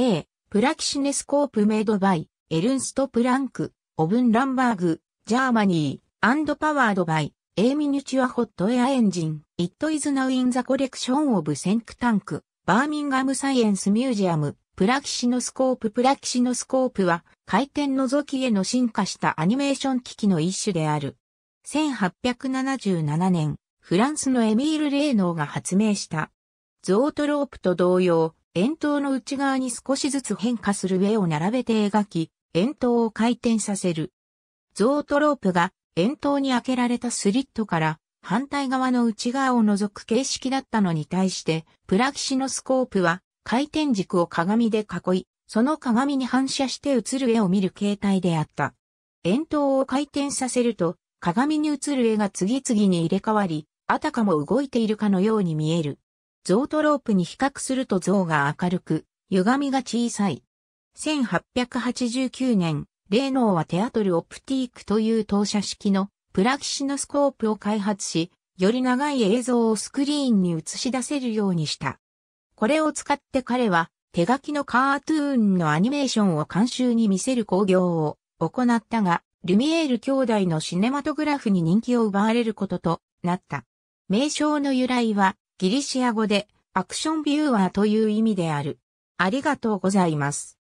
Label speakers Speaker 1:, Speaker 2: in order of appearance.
Speaker 1: A、プラキシネスコープメイドバイ、エルンスト・プランク、オブン・ランバーグ、ジャーマニー、アンドパワードバイ、A ミニュチュアホットエアエンジン、It is now in the collection of センクタンク、バーミンガムサイエンスミュージアム、プラキシノスコーププラキシノスコープは回転覗きへの進化したアニメーション機器の一種である。1877年、フランスのエミール・レーノーが発明した。ゾートロープと同様、円筒の内側に少しずつ変化する絵を並べて描き、円筒を回転させる。ゾートロープが円筒に開けられたスリットから反対側の内側を覗く形式だったのに対して、プラキシのスコープは回転軸を鏡で囲い、その鏡に反射して映る絵を見る形態であった。円筒を回転させると、鏡に映る絵が次々に入れ替わり、あたかも動いているかのように見える。象トロープに比較すると像が明るく、歪みが小さい。1889年、レーノーはテアトルオプティークという投射式のプラキシノスコープを開発し、より長い映像をスクリーンに映し出せるようにした。これを使って彼は手書きのカートゥーンのアニメーションを監修に見せる工業を行ったが、ルミエール兄弟のシネマトグラフに人気を奪われることとなった。名称の由来は、ギリシア語でアクションビューアーという意味である。ありがとうご
Speaker 2: ざいます。